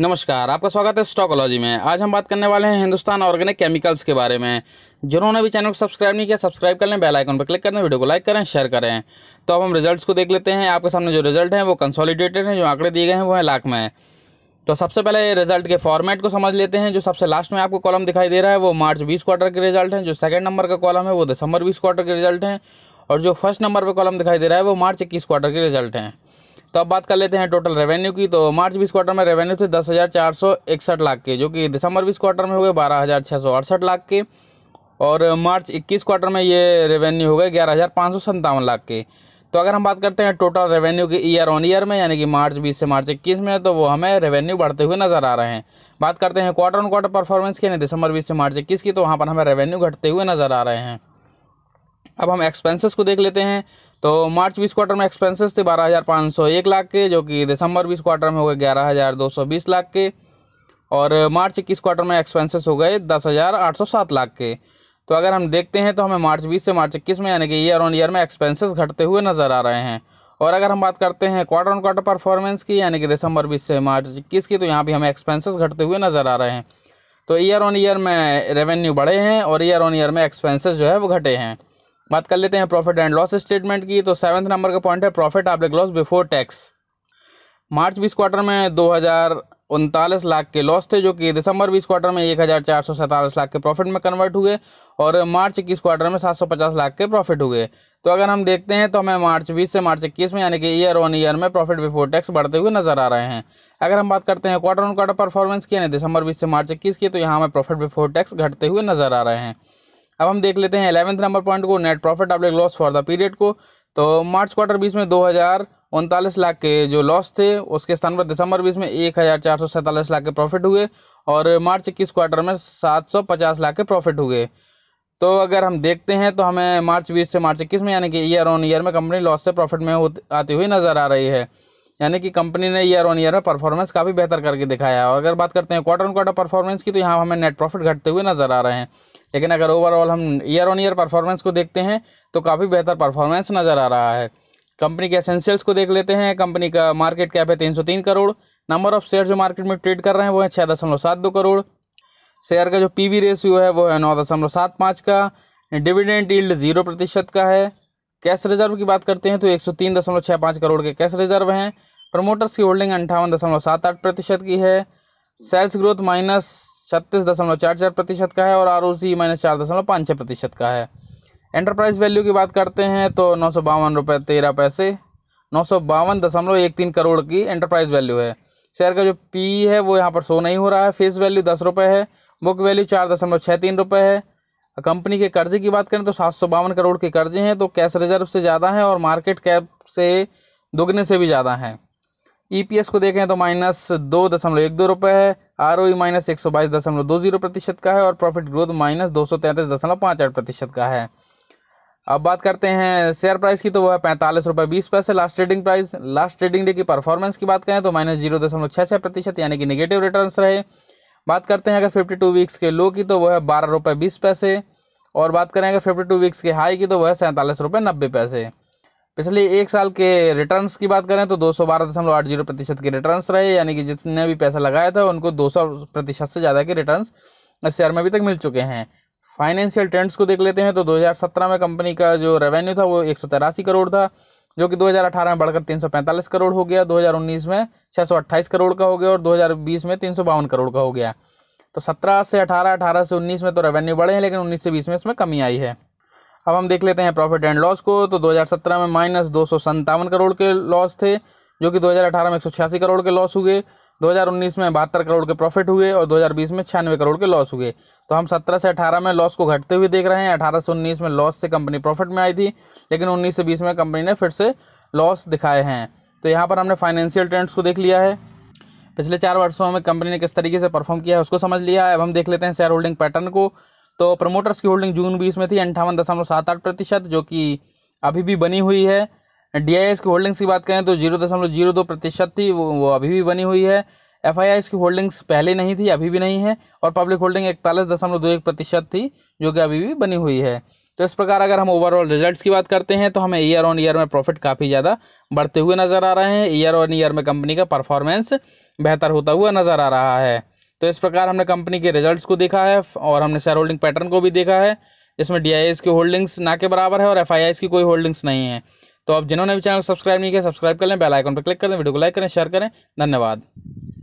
नमस्कार आपका स्वागत है स्टॉकोलॉजी में आज हम बात करने वाले हैं हिंदुस्तान ऑर्गेनिक केमिकल्स के बारे में जिन्होंने भी चैनल को सब्सक्राइब नहीं किया सब्सक्राइब कर लें बेल आइकन पर क्लिक करें वीडियो को लाइक करें शेयर करें तो अब हम रिजल्ट्स को देख लेते हैं आपके सामने जो रिजल्ट हैं वो कंसोलिडेटेड हैं जो आंकड़े दिए गए हैं वो हैं लाख में तो सबसे पहले रिजल्ट के फॉर्मेट को समझ लेते हैं जो सबसे लास्ट में आपको कॉलम दिखाई दे रहा है वो मार्च बीस क्वार्टर के रिजल्ट हैं जो सेकंड नंबर का कॉलम है वो दिसंबर बीस क्वार्टर के रिजल्ट हैं और जो फर्स्ट नंबर पर कॉलम दिखाई दे रहा है वो मार्च इक्कीस क्वार्टर के रिजल्ट हैं तो अब बात कर लेते हैं टोटल रेवेन्यू की तो मार्च बीस क्वार्टर में रेवेन्यू थे दस हज़ार चार सौ इकसठ लाख के जो कि दिसंबर बीस क्वार्टर में हो गए बारह हज़ार छः सौ अड़सठ लाख के और मार्च इक्कीस क्वार्टर में ये रेवेन्यू हो गए ग्यारह हज़ार पाँच सौ संतावन लाख के तो अगर हम बात करते हैं टोटल रेवेन्यू के ईयर ऑन ईयर में यानी कि मार्च बीस से मार्च इक्कीस में तो वो हमें रेवेन्यू बढ़ते हुए नज़र आ रहे हैं बात करते हैं क्वार्टर ऑन क्वार्टर परफॉर्मेंस की यानी दिसंबर बीस से मार्च इक्कीस की तो वहाँ पर हमें रेवेन्यू घटते हुए नज़र आ रहे हैं अब हम एक्सपेंसेस को देख लेते हैं तो मार्च बीस क्वार्टर में एक्सपेंसेस थे बारह हज़ार पाँच सौ एक लाख के जो कि दिसंबर बीस क्वार्टर में हो गए ग्यारह हज़ार दो सौ बीस लाख के और मार्च इक्कीस क्वार्टर में एक्सपेंसेस हो गए दस हज़ार आठ सौ सात लाख के तो अगर हम देखते हैं तो हमें मार्च बीस से मार्च इक्कीस में यानी कि ईयर ऑन ईयर में एक्सपेंसेस घटते हुए नज़र आ रहे हैं और अगर हम बात करते हैं क्वार्टर ऑन क्वार्टर परफॉर्मेंस की यानी कि दिसंबर बीस से मार्च इक्कीस की तो यहाँ भी हमें एक्सपेंसेस घटते हुए नज़र आ रहे हैं तो ईयर ऑन ईयर में रेवेन्यू बढ़े हैं और ईयर ऑन ईयर में एक्सपेंसेस जो है वो घटे हैं बात कर लेते हैं प्रॉफिट एंड लॉस स्टेटमेंट की तो सेवन्थ नंबर का पॉइंट है profit after loss before tax March बीस क्वार्टर में दो हज़ार उनतालीस लाख के लॉस थे जो कि दिसंबर बीस क्वार्टर में एक हज़ार चार सौ सैंतालीस लाख के प्रॉफिट में कन्वर्ट हुए और मार्च इक्कीस क्वार्टर में सात सौ पचास लाख के प्रॉफिट हुए तो अगर हम देखते हैं तो हमें मार्च बीस से मार्च इक्कीस में यानी कि ईयर वन ईयर में प्रॉफिट बिफोर टैक्स बढ़ते हुए नजर आ रहे हैं अगर हम बात करते हैं क्वार्टर ऑन क्वार्टर परफॉर्मेंस की यानी दिसंबर बीस से मार्च इक्कीस की तो यहाँ हमें प्रॉफिट बिफोर टैक्स घटते हुए नजर आ रहे हैं अब हम देख लेते हैं एलेवंथ नंबर पॉइंट को नेट प्रॉफिट आप लॉस फॉर द पीरियड को तो मार्च क्वार्टर बीस में दो हज़ार उनतालीस लाख के जो लॉस थे उसके स्थान पर दिसंबर बीस में एक हज़ार चार सौ सैंतालीस लाख के प्रॉफिट हुए और मार्च इक्कीस क्वार्टर में सात सौ पचास लाख के प्रॉफिट हुए तो अगर हम देखते हैं तो हमें मार्च बीस से मार्च इक्कीस में यानी कि ईयर ऑन ईयर में कंपनी लॉस से प्रॉफिट में आती हुई नज़र आ रही है यानी कि कंपनी ने ईयर ऑन ईयर में परफॉर्मेंस काफ़ी बेहतर करके दिखाया और अगर बात करते हैं क्वार्टर ऑन क्वार्टर परफॉर्मेंस की तो यहाँ हमें नेट प्रॉफिट घटते हुए नज़र आ रहे हैं लेकिन अगर ओवरऑल हम ईयर ऑन ईयर परफॉर्मेंस को देखते हैं तो काफ़ी बेहतर परफॉर्मेंस नज़र आ रहा है कंपनी के एसेंशियल्स को देख लेते हैं कंपनी का मार्केट कैप है तीन सौ तीन करोड़ नंबर ऑफ शेयर जो मार्केट में ट्रेड कर रहे हैं वो है छः दशमलव सात दो करोड़ शेयर का जो पीवी रेशियो है वो है नौ दशमलव सात पाँच का डिविडेंड ईल्ड जीरो प्रतिशत का है कैश रिजर्व की बात करते हैं तो एक सौ तीन दशमलव छः पाँच करोड़ के कैश रिजर्व हैं प्रमोटर्स की होल्डिंग अंठावन दशमलव सात आठ प्रतिशत की है सेल्स ग्रोथ माइनस छत्तीस दशमलव चार चार प्रतिशत का है और आर ओ सी माइनस चार दशमलव पाँच छः प्रतिशत का है एंटरप्राइज वैल्यू की बात करते हैं तो नौ सौ बावन रुपये तेरह पैसे नौ सौ बावन दशमलव एक तीन करोड़ की एंटरप्राइज वैल्यू है शेयर का जो पी है वो यहाँ पर शो नहीं हो रहा है फेस वैल्यू दस रुपये है बुक वैल्यू चार दशमलव छः तीन रुपये है कंपनी के कर्जे की बात करें तो सात सौ बावन करोड़ के कर्जे हैं तो कैश रिजर्व से ज़्यादा हैं और मार्केट कैप से दोगुने से भी ज़्यादा हैं ईपीएस e को देखें तो माइनस दो दशमलव एक दो रुपये है आर ओ ई माइनस एक सौ बाईस दशमलव दो जीरो प्रतिशत का है और प्रॉफिट ग्रोथ माइनस दो सौ तैंतीस दशमलव पाँच आठ प्रतिशत का है अब बात करते हैं शेयर प्राइस की तो वह पैंतालीस रुपये बीस पैसे last trading price last trading day की परफॉर्मेंस की बात करें तो माइनस जीरो दशमलव छः छः प्रतिशत यानी कि निगेटिव रिटर्न रहे बात करते हैं अगर फिफ्टी टू वीक्स के लो की तो वह बारह रुपये बीस पैसे और बात करें अगर फिफ्टी टू वीक्स के हाई की तो वह सैंतालीस रुपये नब्बे पैसे पिछले एक साल के रिटर्न्स की बात करें तो दो सौ बारह दशमलव आठ जीरो प्रतिशत के रिटर्न्स रहे यानी कि जितने भी पैसा लगाया था उनको दो सौ प्रतिशत से ज़्यादा के रिटर्न्स इस शेयर में अभी तक मिल चुके हैं फाइनेंशियल ट्रेंड्स को देख लेते हैं तो 2017 में कंपनी का जो रेवेन्यू था वो एक करोड़ था जो कि 2018 में बढ़कर 345 करोड़ हो गया 2019 में अट्ठाईस करोड़ का हो गया और 2020 में तीन करोड़ का हो गया तो 17 से 18 18 से 19 में तो रेवेन्यू बढ़े हैं लेकिन 19 से 20 में इसमें कमी आई है अब हम देख लेते हैं प्रॉफिट एंड लॉस को तो 2017 में माइनस दो करोड़ के लॉस थे जो कि 2018 में एक करोड़ के लॉस हुए 2019 में बहत्तर करोड़ के प्रॉफिट हुए और 2020 में छियानवे करोड़ के लॉस हुए तो हम 17 से 18 में लॉस को घटते हुए देख रहे हैं 18 से 19 में लॉस से कंपनी प्रॉफिट में आई थी लेकिन 19 से 20 में कंपनी ने फिर से लॉस दिखाए हैं तो यहाँ पर हमने फाइनेंशियल ट्रेंड्स को देख लिया है पिछले चार वर्षों में कंपनी ने किस तरीके से परफॉर्म किया है उसको समझ लिया है अब हम देख लेते हैं शेयर होल्डिंग पैटर्न को तो प्रमोटर्स की होल्डिंग जून बीस में थी अंठावन दशमलव सात आठ प्रतिशत जो कि अभी भी बनी हुई है डी की होल्डिंग्स की बात करें तो जीरो दशमलव जीरो दो प्रतिशत थी वो, वो अभी भी बनी हुई है एफ की होल्डिंग्स पहले नहीं थी अभी भी नहीं है और पब्लिक होल्डिंग इकतालीस दशमलव दो एक प्रतिशत थी जो कि अभी भी बनी हुई है तो इस प्रकार अगर हम ओवरऑल रिजल्ट्स की बात करते हैं तो हमें ईयर ऑन ईयर में प्रॉफिट काफ़ी ज़्यादा बढ़ते हुए नज़र आ रहे हैं ईयर ऑन ईयर में कंपनी का परफॉर्मेंस बेहतर होता हुआ नज़र आ रहा है तो इस प्रकार हमने कंपनी के रिजल्ट्स को देखा है और हमने शेयर होल्डिंग पैटर्न को भी देखा है इसमें डी की होल्डिंग्स ना के बराबर है और एफ की कोई होल्डिंग्स नहीं है तो आप जिन्होंने भी चैनल सब्सक्राइब नहीं किया सब्सक्राइब कर लें बेल आइकन पर क्लिक करें वीडियो को लाइक करें शेयर करें धन्यवाद